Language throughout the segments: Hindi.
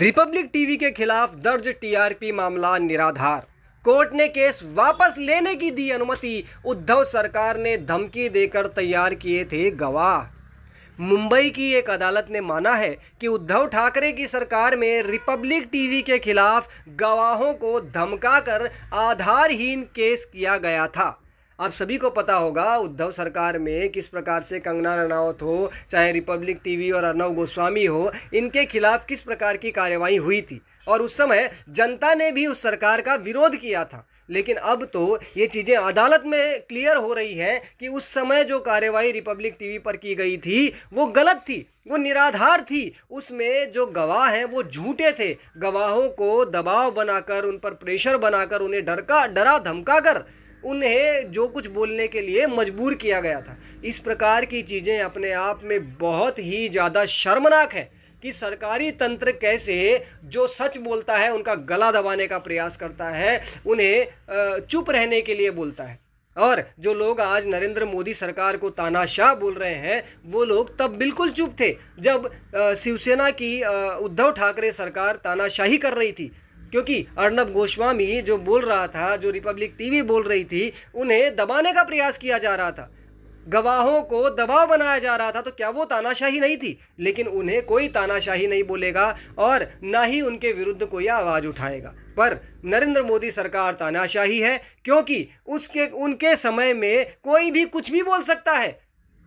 रिपब्लिक टीवी के खिलाफ दर्ज टीआरपी मामला निराधार कोर्ट ने केस वापस लेने की दी अनुमति उद्धव सरकार ने धमकी देकर तैयार किए थे गवाह मुंबई की एक अदालत ने माना है कि उद्धव ठाकरे की सरकार में रिपब्लिक टीवी के खिलाफ गवाहों को धमकाकर आधारहीन केस किया गया था आप सभी को पता होगा उद्धव सरकार में किस प्रकार से कंगना रनावत हो चाहे रिपब्लिक टीवी और अर्नव गोस्वामी हो इनके खिलाफ किस प्रकार की कार्यवाही हुई थी और उस समय जनता ने भी उस सरकार का विरोध किया था लेकिन अब तो ये चीज़ें अदालत में क्लियर हो रही हैं कि उस समय जो कार्यवाही रिपब्लिक टीवी पर की गई थी वो गलत थी वो निराधार थी उसमें जो गवाह हैं वो झूठे थे गवाहों को दबाव बनाकर उन पर प्रेशर बनाकर उन्हें डरका डरा धमका कर उन्हें जो कुछ बोलने के लिए मजबूर किया गया था इस प्रकार की चीज़ें अपने आप में बहुत ही ज़्यादा शर्मनाक है कि सरकारी तंत्र कैसे जो सच बोलता है उनका गला दबाने का प्रयास करता है उन्हें चुप रहने के लिए बोलता है और जो लोग आज नरेंद्र मोदी सरकार को तानाशाह बोल रहे हैं वो लोग तब बिल्कुल चुप थे जब शिवसेना की उद्धव ठाकरे सरकार तानाशाही कर रही थी क्योंकि अर्णब गोस्वामी जो बोल रहा था जो रिपब्लिक टीवी बोल रही थी उन्हें दबाने का प्रयास किया जा रहा था गवाहों को दबाव बनाया जा रहा था तो क्या वो तानाशाही नहीं थी लेकिन उन्हें कोई तानाशाही नहीं बोलेगा और ना ही उनके विरुद्ध कोई आवाज़ उठाएगा पर नरेंद्र मोदी सरकार तानाशाही है क्योंकि उसके उनके समय में कोई भी कुछ भी बोल सकता है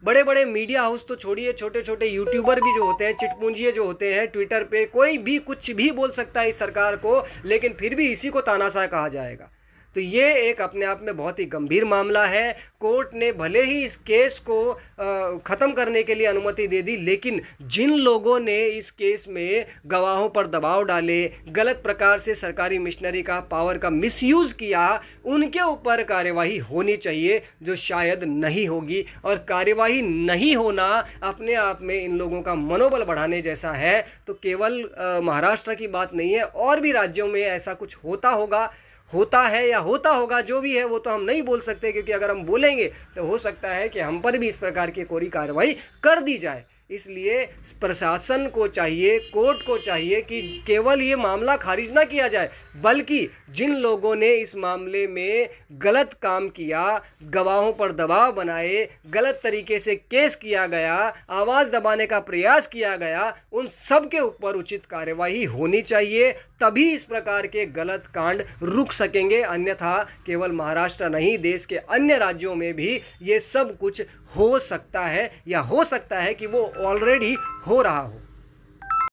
बड़े बड़े मीडिया हाउस तो छोड़िए छोटे छोटे यूट्यूबर भी जो होते हैं चिटपूंजिए जो होते हैं ट्विटर पे कोई भी कुछ भी बोल सकता है इस सरकार को लेकिन फिर भी इसी को तानाशाह कहा जाएगा तो ये एक अपने आप में बहुत ही गंभीर मामला है कोर्ट ने भले ही इस केस को ख़त्म करने के लिए अनुमति दे दी लेकिन जिन लोगों ने इस केस में गवाहों पर दबाव डाले गलत प्रकार से सरकारी मिशनरी का पावर का मिसयूज़ किया उनके ऊपर कार्यवाही होनी चाहिए जो शायद नहीं होगी और कार्यवाही नहीं होना अपने आप में इन लोगों का मनोबल बढ़ाने जैसा है तो केवल महाराष्ट्र की बात नहीं है और भी राज्यों में ऐसा कुछ होता होगा होता है या होता होगा जो भी है वो तो हम नहीं बोल सकते क्योंकि अगर हम बोलेंगे तो हो सकता है कि हम पर भी इस प्रकार की कोरी कार्रवाई कर दी जाए इसलिए प्रशासन को चाहिए कोर्ट को चाहिए कि केवल ये मामला खारिज ना किया जाए बल्कि जिन लोगों ने इस मामले में गलत काम किया गवाहों पर दबाव बनाए गलत तरीके से केस किया गया आवाज़ दबाने का प्रयास किया गया उन सब के ऊपर उचित कार्यवाही होनी चाहिए तभी इस प्रकार के गलत कांड रुक सकेंगे अन्यथा केवल महाराष्ट्र नहीं देश के अन्य राज्यों में भी ये सब कुछ हो सकता है या हो सकता है कि वो ऑलरेडी हो रहा हो